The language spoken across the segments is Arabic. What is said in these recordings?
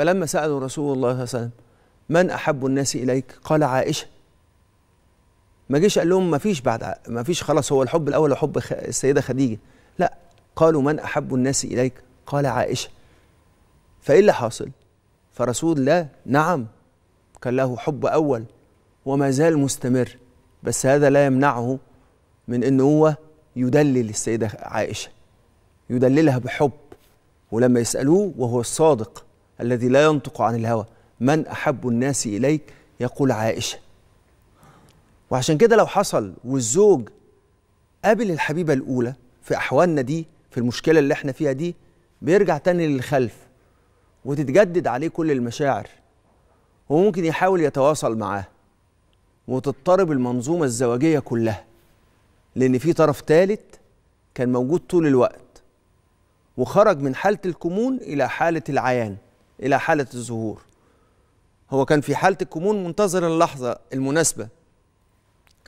فلما سألوا رسول الله صلى الله عليه وسلم من أحب الناس إليك قال عائشة ما جيش قال لهم ما فيش بعد ما فيش خلاص هو الحب الأول حب السيدة خديجة لا قالوا من أحب الناس إليك قال عائشة فإيه اللي حاصل فرسول الله نعم كان له حب أول وما زال مستمر بس هذا لا يمنعه من أنه هو يدلل السيدة عائشة يدللها بحب ولما يسألوه وهو الصادق الذي لا ينطق عن الهوى من أحب الناس إليك يقول عائشة وعشان كده لو حصل والزوج قابل الحبيبة الأولى في أحوالنا دي في المشكلة اللي احنا فيها دي بيرجع تاني للخلف وتتجدد عليه كل المشاعر وممكن يحاول يتواصل معاه وتضطرب المنظومة الزواجية كلها لأن في طرف ثالث كان موجود طول الوقت وخرج من حالة الكمون إلى حالة العيان إلى حالة الظهور هو كان في حالة الكمون منتظر اللحظة المناسبة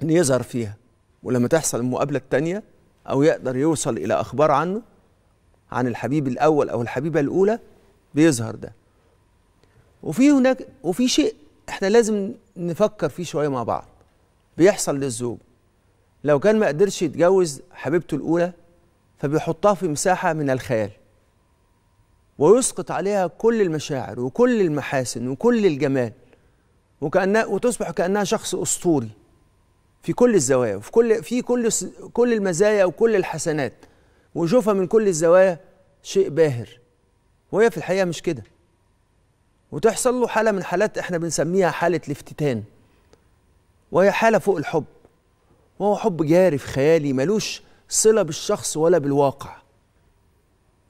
إن يظهر فيها ولما تحصل المقابلة التانية أو يقدر يوصل إلى أخبار عنه عن الحبيب الأول أو الحبيبة الأولى بيظهر ده وفي هناك وفي شيء احنا لازم نفكر فيه شوية مع بعض بيحصل للزوج لو كان ما قدرش يتجوز حبيبته الأولى فبيحطها في مساحة من الخيال ويسقط عليها كل المشاعر وكل المحاسن وكل الجمال وكأنها وتصبح كأنها شخص أسطوري في كل الزوايا وفي كل في كل كل المزايا وكل الحسنات وشوفها من كل الزوايا شيء باهر وهي في الحقيقة مش كده وتحصل له حالة من حالات احنا بنسميها حالة الافتتان وهي حالة فوق الحب وهو حب جارف خيالي ملوش صلة بالشخص ولا بالواقع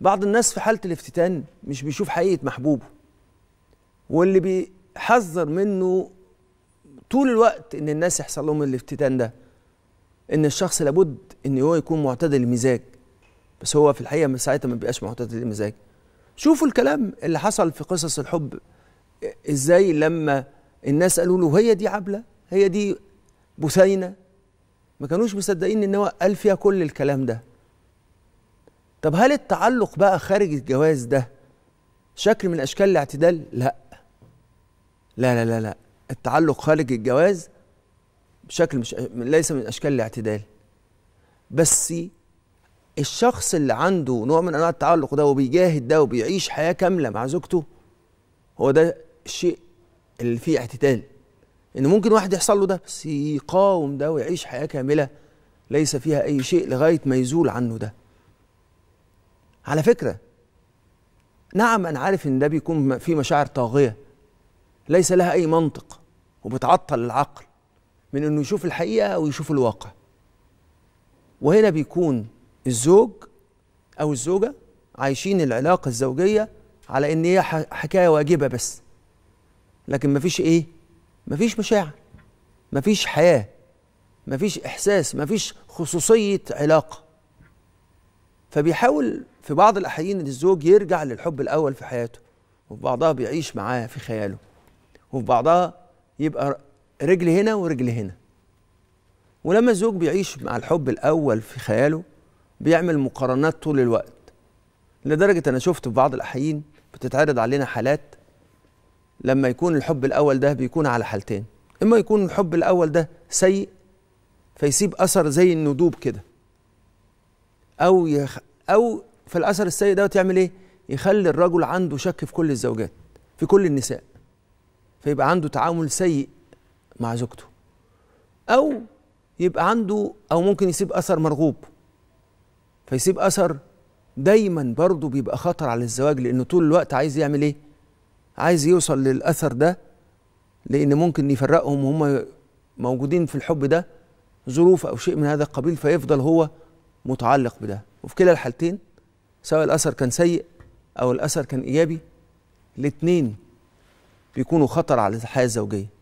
بعض الناس في حالة الافتتان مش بيشوف حقيقة محبوبه واللي بيحذر منه طول الوقت ان الناس يحصل لهم الافتتان ده ان الشخص لابد ان هو يكون معتدل المزاج بس هو في الحقيقة ساعتها ما بيبقاش معتدل المزاج شوفوا الكلام اللي حصل في قصص الحب ازاي لما الناس قالوا له هي دي عبلة هي دي بثينة ما كانوش مصدقين ان هو قال فيها كل الكلام ده طب هل التعلق بقى خارج الجواز ده شكل من اشكال الاعتدال لا لا لا لا لا التعلق خارج الجواز بشكل مش ليس من اشكال الاعتدال بس الشخص اللي عنده نوع من انواع التعلق ده وبيجاهد ده وبيعيش حياه كامله مع زوجته هو ده الشيء اللي فيه اعتدال ان ممكن واحد يحصل له ده بس يقاوم ده ويعيش حياه كامله ليس فيها اي شيء لغايه ما يزول عنه ده على فكرة نعم أنا عارف إن ده بيكون في مشاعر طاغية ليس لها أي منطق وبتعطل العقل من إنه يشوف الحقيقة أو يشوف الواقع وهنا بيكون الزوج أو الزوجة عايشين العلاقة الزوجية على إن هي حكاية واجبة بس لكن مفيش إيه؟ مفيش مشاعر مفيش حياة مفيش إحساس مفيش خصوصية علاقة فبيحاول في بعض الأحيان إن الزوج يرجع للحب الأول في حياته وفي بعضها بيعيش معاه في خياله وفي بعضها يبقى رجل هنا ورجل هنا ولما الزوج بيعيش مع الحب الأول في خياله بيعمل مقارنات طول الوقت لدرجة أنا شفت في بعض الأحيان بتتعرض علينا حالات لما يكون الحب الأول ده بيكون على حالتين إما يكون الحب الأول ده سيء فيسيب أثر زي الندوب كده او يخ او في الاثر السيء دوت يعمل ايه؟ يخلي الرجل عنده شك في كل الزوجات في كل النساء فيبقى عنده تعامل سيء مع زوجته او يبقى عنده او ممكن يسيب اثر مرغوب فيسيب اثر دايما برضه بيبقى خطر على الزواج لانه طول الوقت عايز يعمل ايه؟ عايز يوصل للاثر ده لان ممكن يفرقهم وهم موجودين في الحب ده ظروف او شيء من هذا القبيل فيفضل هو متعلق بده وفي كلا الحالتين سواء الأثر كان سيء أو الأثر كان إيجابي الاتنين بيكونوا خطر على الحياة الزوجية